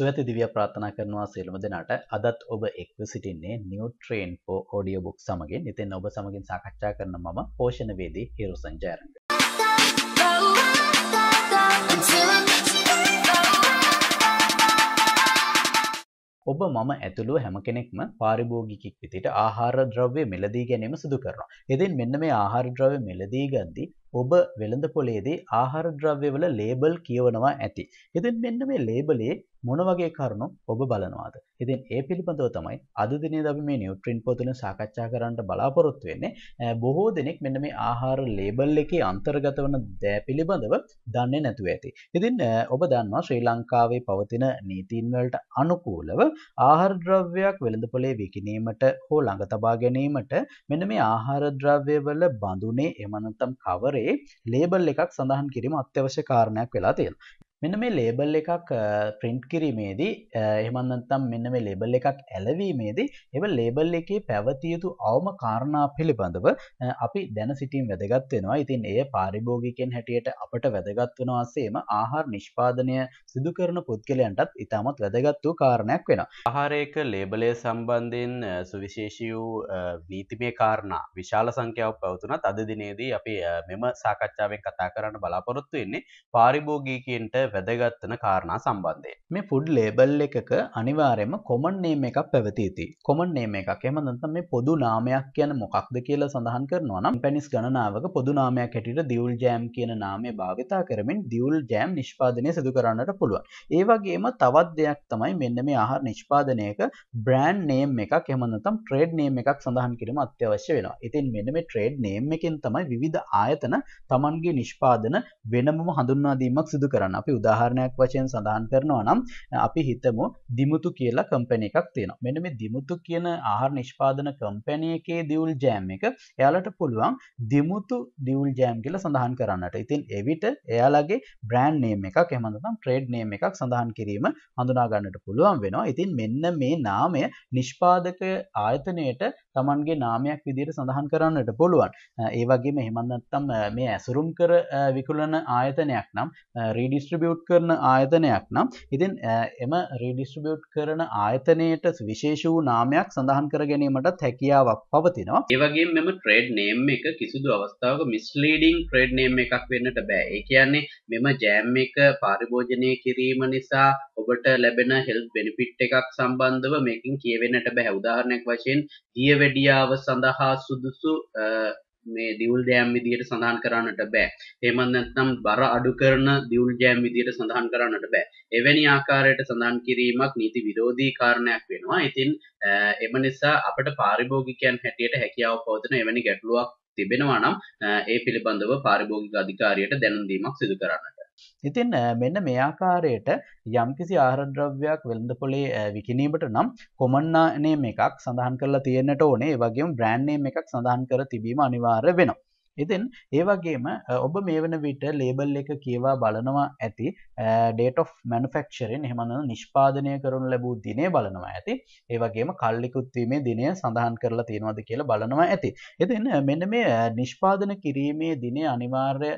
සුවඇති දිවිය ප්‍රාථනා කරනවා සියලුම දෙනාට අදත් ඔබ එක්ව සිටින්නේ නිියවට්‍රේන් පෝ ෝඩිය බුක් සමගින් ඉතින් ඔබ සමගින් සාකච්ඡා කරන මම පෝෂණවේදී හිරු සංජයරන්ට ඔබ මම ඇතුළුව හැම කෙනෙක්ම පාරිභෝගිකක් විතිට ආහාර ද්‍රව්‍ය මෙලදී ගැනීම සිදු කරනවා. එතින් මෙන්න මේ ආහාර ද්‍රව්‍ය මෙලදී ගද්දි ඔබ වෙළඳ පොලේදී ආහාර ද්‍රව්‍යවල ලේබල් කියවනවා ඇති. එතින් මෙන්න මේ ලේබලේ මොන වගේ කරුණු ඔබ බලනවාද. ඉතින් ඒ පිළිබඳව තමයි අද දිනේ අපි මේ නියුට්‍රින් පොතුලින් සාකච්ඡා කරන්නට බලාපොරොත්තු වෙන්නේ. බොහෝ දෙනෙක් මෙන්න මේ ආහාර ලේබල් එකේ අන්තර්ගත වන දෑ පිළිබඳව දන්නේ නැතුව ඇති. ඉතින් ඔබ දන්නවා ශ්‍රී ලංකාවේ පවතින නීතින් වලට අනුකූලව ආහාර ද්‍රව්‍යයක් වෙළඳපොලේ විකිණීමට හෝ ළඟ තබා ගැනීමට මෙන්න මේ ආහාර ද්‍රව්‍ය වල බඳුනේ එමනතම් කවරේ ලේබල් එකක් සඳහන් කිරීම අත්‍යවශ්‍ය කාරණයක් වෙලා තියෙනවා. මෙන්න මේ ලේබල් එකක් ප්‍රින්ට් කිරීමේදී එහමන්නත්තම් මෙන්න මේ ලේබල් එකක් ඇලවීමේදී එව ලේබල් එකේ පැවතියුතු අවම කාරණා පිළිබඳව අපි දැන සිටින් වැදගත් වෙනවා ඉතින් ඒ පාරිභෝගිකෙන් හැටියට අපට වැදගත් වෙනවාසේම ආහාර නිෂ්පාදනය සිදු කරන පුද්ගලයන්ටත් ඉතාමත් වැදගත් වූ කාරණයක් වෙන. ආහාරයක ලේබලය සම්බන්ධයෙන් සුවිශේෂී වූ නීතිමය කාරණා විශාල සංඛ්‍යාවක් පැවතුනත් අද දිනේදී අපි මෙම සාකච්ඡාවෙන් කතා කරන්න බලාපොරොත්තු වෙන්නේ පාරිභෝගිකයන්ට වැදගත්වන කාරණා සම්බන්ධය. මේ ෆුඩ් ලේබල් එකක අනිවාරෙම කොමන් නේම එකක් පැවතිති. කොමන් නේම එකක් එමදත මේ පොදු නාමයක් කියන මොකක්ද කියලා සඳහන් කරනවා නම් පැනිස් ගණනාවක පොදු නාමයක් හැටියට දියවල් ජෑම් කියන නාමය භාවිතා කරමින් දියවල් ජෑම් නිෂ්පාදනය සිදු කරන්නට පුළුව. ඒවගේම තවත් දෙයක් තමයි මෙන්න මේ ආහාර නිෂ්පාදනයක බ්‍රෑන්් නේම් එකක් එමනතම් ට්‍රේඩ් නේම් එකක් සඳහන් කිරීම අත්‍යවශ්‍ය වෙනවා. ඉතින් මෙන්න මේ ට්‍රේඩ් නේම් එකින් තමයි විධ ආයතන තමන්ගේ නිෂ්පාදන වෙනම හඳුන්වාදීමක් සිදු කරන්න අපි උදාහරණයක් වශයෙන් සඳහන් කරනවා නම් අපි හිතමු දිමුතු කියලා කම්පැනි එකක් තියෙනවා. මෙන්න මේ දිමුතු කියන ආහාර නිෂ්පාදන කම්පැනි එකේ දියුල් ජෑම් එක එයාලට පුළුවන් දිමුතු දියුල් ජෑම් කියලා සඳහන් කරන්නට. ඉතින් එවිට එයාලගේ බ්‍රෑන්ඩ් නේම් එකක් එහෙම නැත්නම් ට්‍රේඩ් නේම් එකක් සඳහන් කිරීම හඳුනා ගන්නට පුළුවන් වෙනවා. ඉතින් මෙන්න මේ නාමය නිෂ්පාදක ආයතනයට තමන්ගේ නාමයක් විදිහට සඳහන් කරන්නට පුළුවන්. ඒ වගේම එහෙම නැත්නම් මේ ඇසුරුම් කර විකුණන ආයතනයක් නම් රීඩිස්ට්‍රි රිඩිස්ට්‍රිබියුට් කරන ආයතනයක් නම් ඉතින් එම රිඩිස්ට්‍රිබියුට් කරන ආයතනයට විශේෂ වූ නාමයක් සඳහන් කර ගැනීමට හැකියාවක් පවතිනවා ඒවගේ මෙම ට්‍රේඩ් නේම් එක කිසිදු අවස්ථාවක මිස්ලීඩිං ට්‍රේඩ් නේම් එකක් වෙන්නට බෑ ඒ කියන්නේ මෙම ජෑම් එක පාරිභෝජනය කිරීම නිසා ඔබට ලැබෙන හෙල් බෙනිපිට් එකක් සම්බන්ධව මේකින් කියවෙනට බැහැ උදාහරණයක් වශයෙන් දිය වැඩියාව සඳහා සුදුසු මේ දියුල් ජෑම් විදියට සඳහන් කරන්නට බෑ. එහෙමත් නැත්නම් බර අඩු කරන දියුල් ජෑම් විදියට සඳහන් කරන්නට බෑ. එවැනි ආකාරයට සඳහන් කිරීමක් නීති විරෝධී කාරණයක් වෙනවා. ඉතින් එම නිසා අපට පාරිභෝගිකයන් හැටියට හැකියාව පවතන එවැනි ගැටලුවක් තිබෙනවා නම් ඒ පිළිබඳව පාරිභෝගික අධිකාරියට දැනුම් දීමක් සිදු කරන්නට ඉතින් මෙන්න මේ ආකාරයට යම්කිසි ආහාරද්‍රව්‍යයක් වෙළඳ පොලේ විකිණීමට නම් කොමන් නේම් එකක් සඳහන් කරලා තියෙන්නට ඕනේ. ඒ වගේම බ්‍රෑන්ඩ් නේම් එකක් සඳහන් කර තිබීම අනිවාර්ය වෙනවා. ඉතින් ඒ වගේම ඔබ මේ වන විට ලේබල් එක කියවා බලනවා ඇති ඩේට of මනුෆක්ෂරෙන් හෙමඳ නිෂ්පාදනය කරනු ලැබූ දිනේ බලනවා ඇති ඒ වගේම කල්ලිකුත්වීමේ දිනය සඳහන් කරලා තියෙනවද කියලා බලනවා ඇති එතින් මෙන්න මේ නිෂ්පාදන කිරීමේ දිනේ අනිවාර්ය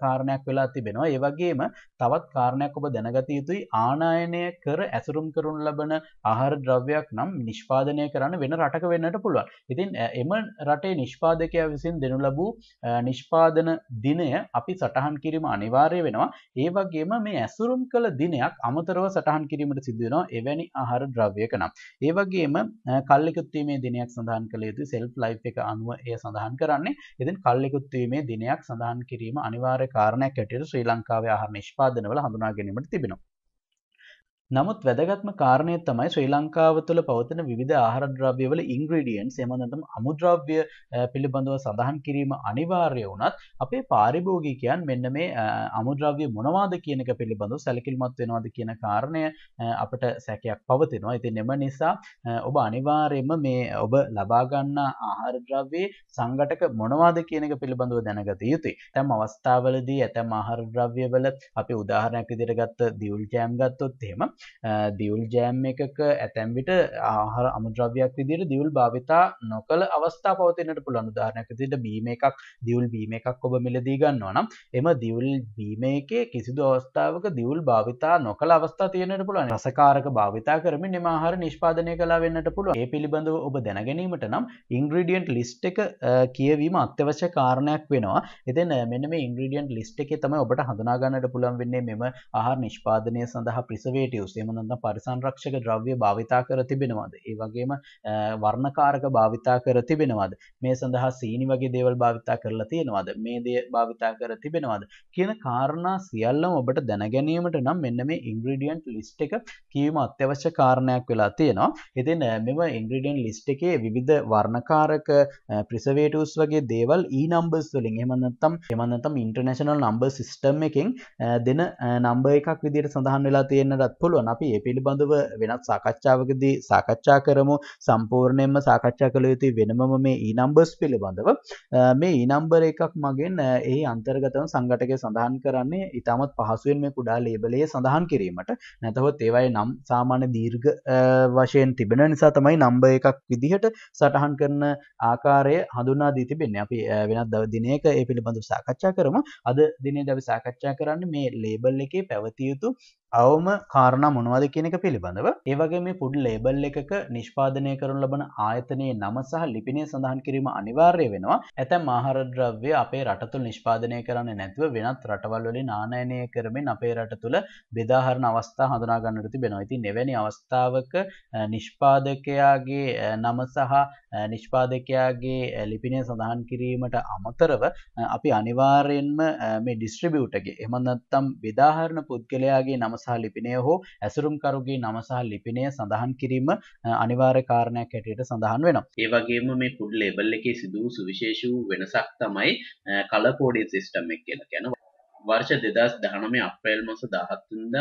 කාරණයක් වෙලා තිබෙනවා. ඒ වගේම තවත් කාරණයක් ඔබ දැනගත යුතුයි ආනායනය කර ඇසුරුම් කරනු ලබන ආහාර ද්‍රව්‍යයක් නම් නිෂ්පාදනය කරන්න වෙන රටක වෙන්නට පුළුවන්. ඉතින් එම රටේ නිෂ්පාදකයා විසින් දෙනු ලැබූ නිෂ්පාදන දිනය අපි සටහන් කිරීම අනිවාර්ය වෙනවා. ඒ වගේම මේ ඇසුරුම් කළ දිනයක් අමතරව සටහන් කිරීමට සිදු වෙනවා එවැනි ආහාර ද්‍රව්‍යයක නම්. ඒ වගේම කල් එකතු වීමේ දිනයක් සඳහන් කළ යුතු සෙල්ෆ් ලයිෆ් එක අනුව එය සඳහන් කරන්නේ. ඉතින් කල් එකතු වීමේ දිනයක් සඳහන් කිරීම අනිවාර්ය අනිවාර්ය කාරණයක් ඇටියට ශ්‍රී ලංකාවේ ආහාර නිෂ්පාදනවල හඳුනා ගැනීමට තිබෙනවා. නමුත් වැදගත්ම කාරණය තමයි ශ්‍රී ලංකාව තුළ පවතන විධ ආහරද්‍රව්‍යවල ඉංග්‍රඩියන්ස් එමඳතම අමුද්‍රව්‍ය පිළිබඳව සඳහන් කිරීම අනිවාර්ය වනත් අපේ පාරිභෝගිකයන් මෙන්න මේ අමුද්‍රව්‍ය මොනවාද කියනක පිළිබඳු සැලකිල්මත් වෙනවාද කියන කාරණය අපට සැකයක් පවතිනවා ඉතින් එම නිසා ඔබ අනිවාර්යම මේ ඔබ ලබාගන්න ආහාරද්‍රව්වේ සංගටක මොනවාද කියනක පිළිබඳව දැනගත යුතුයි තැම් අවස්ථාවලදී ඇතැම් ආහරද්‍රව්‍යවල අපි උදාහරණයක් ඉදිරගත්ත දියුල් ජෑම් ගත්තොත් එහෙම දියුල් ජෑම් එකක ඇතැම්විට ආහර අමුද්‍රව්‍යයක් විදිර දියුල් භාවිතා නොකළ අවස්ථා පවතිනට පුළන් උදාරනක තිට බීම එකක් දියුල් බීම එකක් ඔබ මිලදී ගන්නවා නම් එම දියුල් බීමේකේ කිසිදු අවස්ථාවක දියුල් භාවිතා නොකළ අවස්ථා තියනට පුළන් රසකාරක භාවිතා කරමින් නිමහර නිෂ්පාදනය කලා වෙන්නට පුළුව ඒ පිළිබඳව ඔබ දැනගැනීමට නම් ඉංග්‍රඩියන්ට ලිස්ට් එක කියවීම අත්‍යවශ්‍ය කාරණයක් වෙනවා එතින් මෙම ඉංග්‍රඩියන්ට ලිස්ට් එක තම ඔබට හඳනාගන්නට පුළන් වෙන්නේ මෙම ආහා නිෂ්පාදනය සඳහා ප්‍රිසවේටියස් ෆිටෝස් එමනඳ පරිසංරක්ෂක ද්‍රව්‍ය භාවිතා කර තිබෙනවාද ඒ වගේම වර්ණකාරක භාවිතා කර තිබෙනවාද මේ සඳහා සීනි වගේ දේවල් භාවිතා කරලා තියෙනවාද මේ දේ භාවිතා කර තිබෙනවාද කියන කාරණා සියල්ලම ඔබට දැනගැනීමට නම් මෙන්න මේ ඉංග්‍රීඩියන්ට් ලිස්ට් එක කියවීම අත්‍යවශ්‍ය කාරණයක් වෙලා තියෙනවා ඉතින් මෙම ඉංග්‍රීඩියන්ට් ලිස්ට් එකේ විවිධ වර්ණකාරක ප්‍රිසර්වේටිව්ස් වගේ දේවල් ඊ නම්බර්ස් වලින් එහෙම නැත්නම් එහෙම නැත්නම් ඉන්ටර්නැෂනල් නම්බර් සිස්ටම් එකෙන් දෙන නම්බර් එකක් විදිහට සඳහන් වෙලා තියෙන්නටත් පුළුවන් පුළුවන් අපි ඒ පිළිබඳව වෙනත් සාකච්ඡාවකදී සාකච්ඡා කරමු සම්පූර්ණයෙන්ම සාකච්ඡා කළ යුතු වෙනමම මේ ඊනම්බර්ස් පිළිබඳව මේ ඊනම්බර් එකක් මගෙන් ඒ අන්තර්ගතව සංගටකය සඳහන් කරන්නේ ඉතාමත් පහසුවෙන් මේ කුඩා ලේබලයේ සඳහන් කිරීමට නැතහොත් ඒවයි නම් සාමාන්‍ය දීර්ඝ වශයෙන් තිබෙන නිසා තමයි නම්බ එකක් විදිහට සටහන් කරන ආකාරය හඳුනා දී තිබෙන්නේ අපි වෙනත් දව දිනයක ඒ පිළිබඳව සාකච්ඡා කරමු අද දිනේ අපි සාකච්ඡා කරන්නේ මේ ලේබල් එකේ පැවතිය යුතු අවම කාරණා යෝජනා මොනවද කියනක පිළිබඳව ඒවගේ මේ පුඩ් ලේබල් එකක නිෂ්පාදනය කරන ලබන ආයතනයේ නම සහ ලිපිනය සඳහන් කිරීම අනිවාර්ය වෙනවා ඇතැ මහරද්‍රව්‍ය අපේ රටතුල් නිෂ්පාදනය කරන්න නැතිව වෙනත් රටවල්වලි නානයනය කරමින් අපේ රට තුළ බෙදාහරණ අවස්ථා හඳනාගන්නට තිබෙනවා ඉති නෙවැනි අවස්ථාවක නිෂ්පාදකයාගේ නම සහ නිෂ්පාදකයාගේ ලිපිනය සඳහන් කිරීමට අමතරව අපි අනිවාරයෙන්ම මේ ඩිස්ට්‍රිබියුටගේ එමනත්තම් විදාහරණ පුද්ගලයාගේ නමසාහ ලිපිනය හෝ ඇසුරුම්කරුගේ නම සහ ලිපිනය සඳහන් කිරීම අනිවාර්ය කාරණයක් හැටියට සඳහන් වෙනවා. ඒ වගේම මේ ෆුඩ් ලේබල් එකේ සිදු වූ සුවිශේෂ වූ වෙනසක් තමයි කලර් කෝඩින් සිස්ටම් එක කියලා කියනවා. වර්ෂ දෙදස් දහනමේ අප්‍රේල් මස දහත්තුන්ද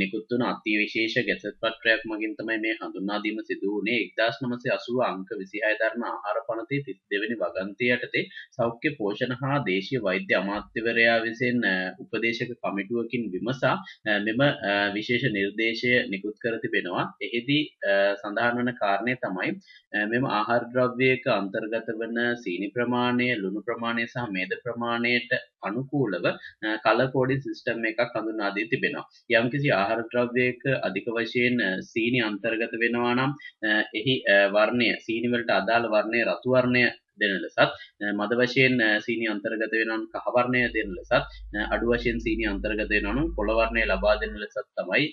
නිකුත්තුන අති විශේෂ ගැසත් පත්‍රයක් මගින්තමයි මේ හඳුන්නාදීම සිදුවනේ එක්දස් නමසේ අසුව අංක විසිහය ධර්ම ආහාර පනති තිස් දෙවැනි වගන්තය යටතේ සෞඛ්‍ය පෝෂණ හා දේශය වෛද්‍ය අමාත්‍යවරයා විසින් උපදේශක කමිටුවකින් විමසා මෙම විශේෂ නිර්දේශය නිකුත් කර තිබෙනවා එහිදී සඳහන් වන කාරණය තමයි මෙම ආහාරද්‍රව්‍යයක අන්තර්ගත වන සීනි ප්‍රමාණය ලුණු ප්‍රමාණය සහ මේද ප්‍රමාණයට අනුකූලව කලකෝඩි සිිස්ටම් එකක් හඳුනාදී තිබෙනවා යම්කිසි ආහරද්‍රව්‍යයක අධික වශයෙන් සීනි අන්තර්ගත වෙනවා නම් එහි වර්ණය සීනිවලට අදාළ වර්ණය රතුවර්ණය දෙන ලෙසත් මද වශයෙන් සීනි අන්තර්ගත වෙනන් කහවර්ණය දෙන ලෙසත් අඩු වශයෙන් සීනි අන්තර්ගත වෙනනු පොළවර්ණය ලබා දෙන ලෙසත් තමයි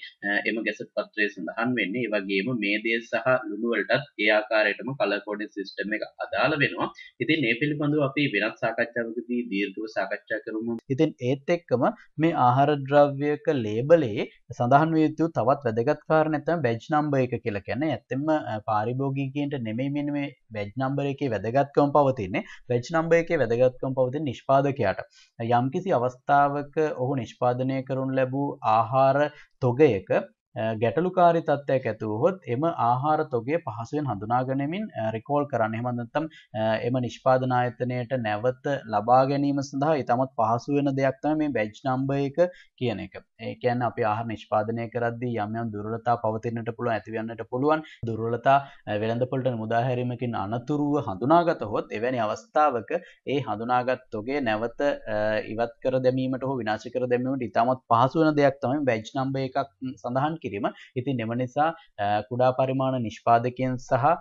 එම ගැසට් පත්‍රය සඳහන් වෙන්නේ වගේම මේ දේ සහ ලුණු වලටත් ඒ ආකාරයටම කලර් කෝඩින් සිස්ටම් එක අදාළ වෙනවා ඉතින් ඒ පිළිබඳව අපි වෙනත් සාකච්ඡාවකදී දීර්ඝව සාකච්ඡා කරමු ඉතින් ඒත් එක්කම මේ ආහාර ද්‍රව්‍යක ලේබලේ සඳහන් වේතු තවත් වැදගත් කාරණ ඇතම බැජ් නම්බ එක කියලා කැන ඇත්තෙම පාරිභෝගිකන්ට නෙමෙයි මෙ බැජ් නම්බර එක වැදගත්කම් වැදගත්කම් පවතින්නේ රච් නම්බ එක වැදගත්කම් පවති නිෂ්පාදකයාට යම්කිසි අවස්ථාවක ඔහු නිෂ්පාදනය කරුන් ලැබූ ආහාර තොගයක ගැටලුකාරි තත්ත්වයක් ඇතුවහොත් එම ආහාර තොගේ පහසුවෙන් හඳුනාගනමින් රිකෝල් කරන්න හෙමඳත්තම් එම නිෂ්පාදනායතනයට නැවත ලබා ගැනීම සඳහා ඉතාමත් පහසුවෙන දෙයක් තම මේ බැජ් නම්බ එක කියන එක ඒකැන් අප ආහ නිෂ්පාදනය කරදදි යම්යම් දුරලතා පවතින්නට පුළුව ඇතිවන්නට පුළුවන් දුරලතා වෙළඳපොලට මුදාහැරීමකින් අනතුරුව හඳුනාගත හොත් එවැනි අවස්ථාවක ඒ හඳුනාගත්තුගේ නැවත ඉවත් කර දැමීමට හෝ විනාශ කර දැමීමට ඉතාමත් පහසුවන දෙයක් තමයි වැජ් නම්බ එකක් සඳහන් කිරීම ඉතින් එම නිසා කුඩා පරිමාණ නිෂ්පාදකයන් සහ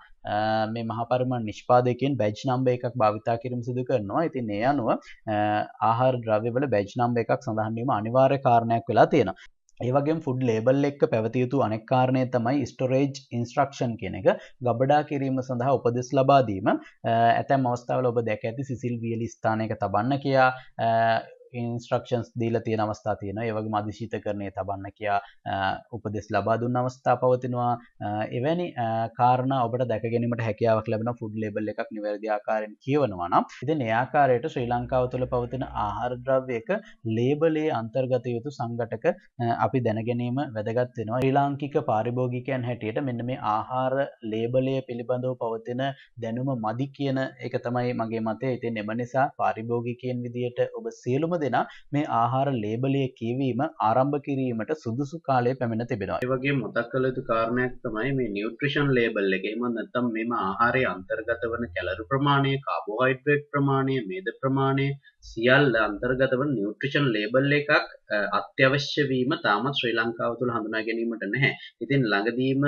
මේ මහපරමන් නිෂ්පාදකෙන් බැජ් නම්බ එකක් භාවිතා කිරීම සිදු කරනවා ඉතින් ඒ අනුව ආහාර ද්‍රව්‍යවල බැජ් නම්බ එකක් සඳහන් වීම අනිවාර්ය කාරණයක් වෙලා තියෙනවා ඒවගේ ෆුඩ් ලේබල් එක්ක පැවතියුතු අනෙක්කාරණය තමයි ස්ටොරේජ් ඉන්ස්ට්‍රක්ෂන් කෙන එක ගබඩා කිරීම සඳහා උපදෙස් ලබාදීම ඇතැම් අවස්ථාවල ඔබ දැක ඇති සිසිල් වියලි ස්ථානයක තබන්න කියා ඉන්ස්ට්‍රක්ෂන්ස් දීලා තියෙන අවස්ථා තියෙනවා ඒ වගේම අධිශීත කරණය තබන්න කියා උපදෙස් ලබා දුන්න අවස්ථා පවතිනවා එවැනි කාරණා ඔබට දැක ගැනීමට හැකියාවක් ලැබෙන ෆුඩ් ලේබල් එකක් නිවැරදි ආකාරයෙන් කියවනවා නම් ඉතින් ඒ ආකාරයට ශ්‍රී ලංකාව තුළ පවතින ආහාර ද්‍රව්‍යයක ලේබලේ අන්තර්ගත යුතු සංගටක අපි දැනගැනීම වැදගත් වෙනවා ශ්‍රී ලාංකික පාරිභෝගිකයන් හැටියට මෙන්න මේ ආහාර ලේබලය පිළිබඳව පවතින දැනුම මදි කියන එක තමයි මගේ මතය ඉතින් එම නිසා පාරිභෝගිකයන් විදියට ඔබ සියලුම දෙනා මේ ආහාර ලේබලය කියවීම ආරම්භ කිරීමට සුදුසු කාලය පැමිණ තිබෙනවා. ඒ වගේ මතක් කළ යුතු කාරණයක් තමයි මේ නියුට්‍රිෂන් ලේබල් එකේ එහෙම නැත්නම් මෙම ආහාරයේ අන්තර්ගත වන කැලරි ප්‍රමාණය, කාබෝහයිඩ්‍රේට් ප්‍රමාණය, මේද ප්‍රමාණය සියල් අන්තර්ගතව නිියුට්‍රිෂන් ලේබල් එකක් අත්‍යවශ්‍යවීම තාමත් ශ්‍රී ලංකාව තුළ හඳුනා ගැනීමට නැහැ ඉතින් ළඟදීම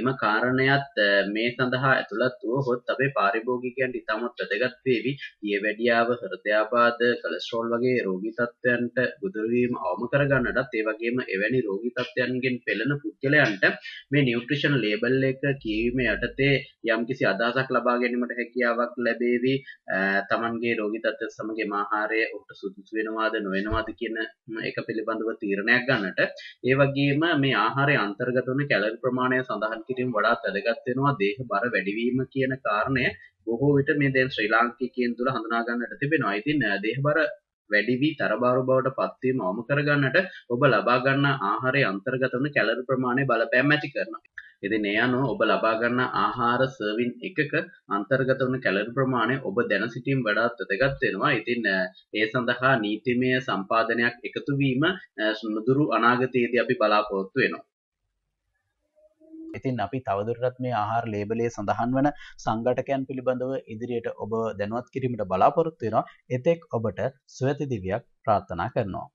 එම කාරණයත් මේ සඳහා ඇතුළත් වුව හොත් අපේ පාරිභෝගිකයන්ට ඉතාමත් වැදගත් වේවි දිය වැඩියාව හෘදයාබාධ කලස්ට්‍රෝල් වගේ රෝගී තත්ත්වයන්ට ගොදුරවීම අවම කරගන්නටත් ඒ වගේම එවැනි රෝගී තත්ත්වයන්ගෙන් පෙළෙන පුද්ගලයන්ට මේ නිියුට්‍රිෂන් ලේබල් එක කියවීම යටතේ යම්කිසි අදහසක් ලබා ගැනීමට හැකියාවක් ලැබේවි තමන්ගේ රෝගී තත්ත්ව සමග ආහාරය ඔහුට සුදුසු වෙනවාද නොවෙනවාද කියන එක පිළිබඳව තීරණයක් ගන්නට ඒ වගේම මේ ආහාරයේ අන්තර්ගත වන කැලරි ප්‍රමාණය සඳහන් කිරීම වඩාත් වැදගත් වෙනවා දේහ බර වැඩිවීම කියන කාරණය බොහෝ විට මේ දැන් ශ්‍රී ලාංකිකයන් තුළ හඳුනා ගන්නට තිබෙනවා. ඉතින් දේහ බර වැඩි වී තරබාරු බවට පත්වීම අවම කරගන්නට ඔබ ලබා ගන්නා ආහාරයේ අන්තර්ගත වන කැලරි ප්‍රමාණය බලපෑම් ඇති කරනවා. ඉතින් ඒ අනුව ඔබ ලබා ගන්න ආහාර සර්වින් එකක අන්තර්ගත වන කැලරි ප්‍රමාණය ඔබ දැන සිටීම වඩාත් වැදගත් වෙනවා. ඉතින් ඒ සඳහා නීතිමය සම්පාදනයක් එකතු වීම නුදුරු අනාගතයේදී අපි බලාපොරොත්තු වෙනවා. ඉතින් අපි තවදුරටත් මේ ආහාර ලේබලේ සඳහන් වන සංගටකයන් පිළිබඳව ඉදිරියට ඔබ දැනුවත් කිරීමට බලාපොරොත්තු වෙනවා එතෙක් ඔබට ස්වැති දිවියක් ප්‍රාර්ථනා කරනවා